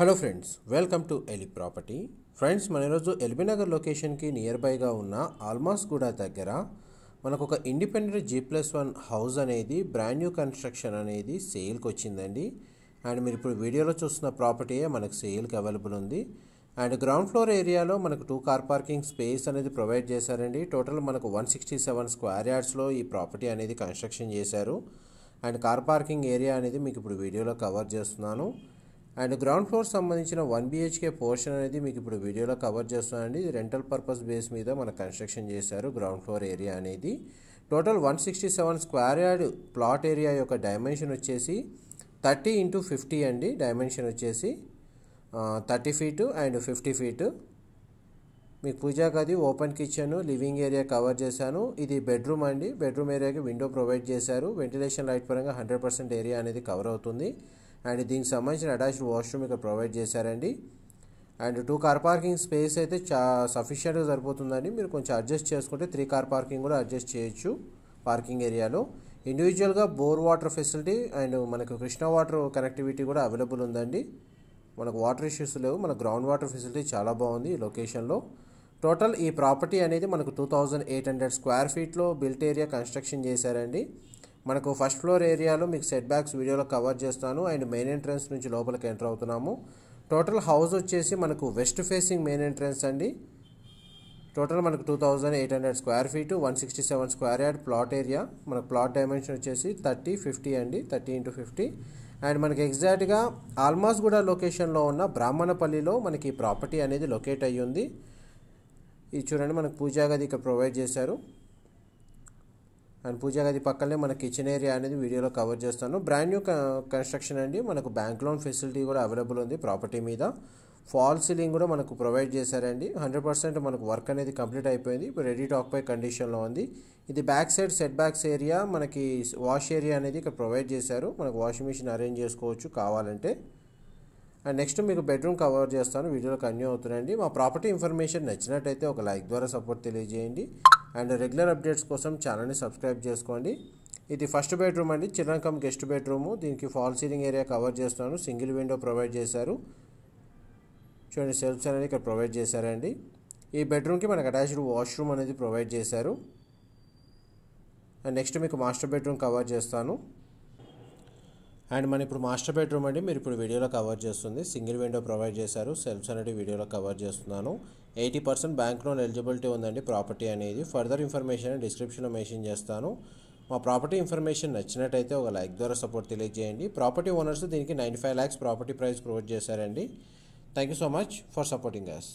hello friends welcome to Eli property friends మన ఈరోజు ఎల్బీనగర్ లొకేషన్కి నియర్ బైగా ఉన్న ఆల్మాస్ కూడా దగ్గర మనకు ఒక independent G plus one house అనేది బ్రాండ్ న్యూ కన్స్ట్రక్షన్ అనేది సేల్కి వచ్చిందండి అండ్ మీరు ఇప్పుడు వీడియోలో చూస్తున్న ప్రాపర్టీయే మనకు సేల్కి అవైలబుల్ ఉంది అండ్ గ్రౌండ్ ఫ్లోర్ ఏరియాలో మనకు టూ కార్ పార్కింగ్ స్పేస్ అనేది ప్రొవైడ్ చేశారండి టోటల్ మనకు వన్ సిక్స్టీ సెవెన్ స్క్వేర్ యార్డ్స్లో ఈ ప్రాపర్టీ అనేది కన్స్ట్రక్షన్ చేశారు అండ్ కార్ పార్కింగ్ ఏరియా అనేది మీకు ఇప్పుడు వీడియోలో కవర్ చేస్తున్నాను అండ్ గ్రౌండ్ ఫ్లోర్ సంబంధించిన వన్ బీహెచ్కే పోర్షన్ అనేది మీకు ఇప్పుడు వీడియోలో కవర్ చేస్తానండి ఇది రెంటల్ పర్పస్ బేస్ మీద మన కన్స్ట్రక్షన్ చేశారు గ్రౌండ్ ఫ్లోర్ ఏరియా అనేది total one sixty seven square yard plot area యొక్క డైమెన్షన్ వచ్చేసి థర్టీ ఇంటూ ఫిఫ్టీ అండి డైమెన్షన్ వచ్చేసి thirty feet and fifty feet మీకు పూజా గది open kitchen living area cover చేశాను ఇది బెడ్రూమ్ అండి బెడ్రూమ్ ఏరియాకి విండో ప్రొవైడ్ చేశారు వెంటిలేషన్ లైట్ పరంగా హండ్రెడ్ పర్సెంట్ ఏరియా అనేది కవర్ అవుతుంది అండ్ దీనికి సంబంధించిన అటాచ్డ్ వాష్రూమ్ ఇక్కడ ప్రొవైడ్ చేశారండి and two car parking space అయితే చా సఫిషియెంట్గా సరిపోతుందండి మీరు కొంచెం అడ్జస్ట్ చేసుకుంటే త్రీ కార్ పార్కింగ్ కూడా అడ్జస్ట్ చేయొచ్చు పార్కింగ్ ఏరియాలో ఇండివిజువల్గా బోర్ వాటర్ ఫెసిలిటీ అండ్ మనకు కృష్ణా వాటర్ కనెక్టివిటీ కూడా అవైలబుల్ ఉందండి మనకు వాటర్ ఇష్యూస్ లేవు మన గ్రౌండ్ వాటర్ ఫెసిలిటీ చాలా బాగుంది ఈ లొకేషన్లో టోటల్ ఈ ప్రాపర్టీ అనేది మనకు two thousand eight hundred square ఫీట్లో బిల్ట్ ఏరియా కన్స్ట్రక్షన్ చేశారండి మనకు ఫస్ట్ ఫ్లోర్ ఏరియాలో మీకు సెట్ బ్యాక్స్ వీడియోలో కవర్ చేస్తాను అండ్ మెయిన్ ఎంట్రన్స్ నుంచి లోపలికి ఎంటర్ అవుతున్నాము టోటల్ హౌస్ వచ్చేసి మనకు వెస్ట్ ఫేసింగ్ మెయిన్ ఎంట్రన్స్ అండి టోటల్ మనకు two thousand eight hundred square feet one sixty seven square yard plot area మనకు ప్లాట్ డైమెన్షన్ వచ్చేసి థర్టీ ఫిఫ్టీ అండి థర్టీ ఇంటూ ఫిఫ్టీ అండ్ మనకి ఎగ్జాక్ట్గా ఆల్మాస్ కూడా లొకేషన్లో ఉన్న బ్రాహ్మణపల్లిలో మనకి ప్రాపర్టీ అనేది లొకేట్ అయ్యి ఉంది ఇది చూడండి మనకు పూజా గది ఇక్కడ ప్రొవైడ్ చేశారు అండ్ పూజా గది పక్కనే మన కిచెన్ ఏరియా అనేది వీడియోలో కవర్ చేస్తాను బ్రాండ్ న్యూ కన్స్ట్రక్షన్ అండి మనకు బ్యాంక్ లోన్ ఫెసిలిటీ కూడా అవైలబుల్ ఉంది ప్రాపర్టీ మీద ఫాల్ సీలింగ్ కూడా మనకు ప్రొవైడ్ చేశారండి హండ్రెడ్ పర్సెంట్ మనకు వర్క్ అనేది కంప్లీట్ అయిపోయింది ఇప్పుడు రెడీ టాక్ పై కండిషన్లో ఉంది ఇది back side set backs area మనకి వాష్ ఏరియా అనేది ఇక్కడ ప్రొవైడ్ చేశారు మనకు వాషింగ్ మిషన్ అరేంజ్ చేసుకోవచ్చు కావాలంటే అండ్ నెక్స్ట్ మీకు బెడ్రూమ్ కవర్ చేస్తాను వీడియోలో కన్యూ అవుతున్నాయండి మా ప్రాపర్టీ ఇన్ఫర్మేషన్ నచ్చినట్టయితే ఒక లైక్ ద్వారా సపోర్ట్ తెలియజేయండి అండ్ రెగ్యులర్ అప్డేట్స్ కోసం ఛానల్ని సబ్స్క్రైబ్ చేసుకోండి ఇది ఫస్ట్ బెడ్రూమ్ అండి చిరంకం గెస్ట్ బెడ్రూము దీనికి ఫాల్ సీలింగ్ ఏరియా కవర్ చేస్తాను సింగిల్ విండో ప్రొవైడ్ చేశారు చూడండి సెల్ఫ్స్ అనేది ఇక్కడ ప్రొవైడ్ చేశారండి ఈ బెడ్రూమ్కి మనకు అటాచ్డ్ వాష్రూమ్ అనేది ప్రొవైడ్ చేశారు అండ్ నెక్స్ట్ మీకు మాస్టర్ బెడ్రూమ్ కవర్ చేస్తాను అండ్ మనం ఇప్పుడు మాస్టర్ బెడ్రూమ్ అండి మీరు ఇప్పుడు వీడియోలో కవర్ చేస్తుంది సింగిల్ విండో ప్రొవైడ్ చేశారు సెల్ఫ్స్ అనేది వీడియోలో కవర్ చేస్తున్నాను eighty percent bank loan eligibility ఉందండి ప్రాపర్టీ అనేది ఫర్దర్ ఇన్ఫర్మేషన్ డిస్క్రిప్షన్లో మెన్షన్ చేస్తాను మా ప్రాపర్టీ ఇన్ఫర్మేషన్ నచ్చినట్టయితే ఒక లైక్ ద్వారా సపోర్ట్ తెలియజేయండి ప్రాపర్టీ ఓనర్స్ దీనికి ninety five lakhs property price provide చేశారండి thank you so much for supporting us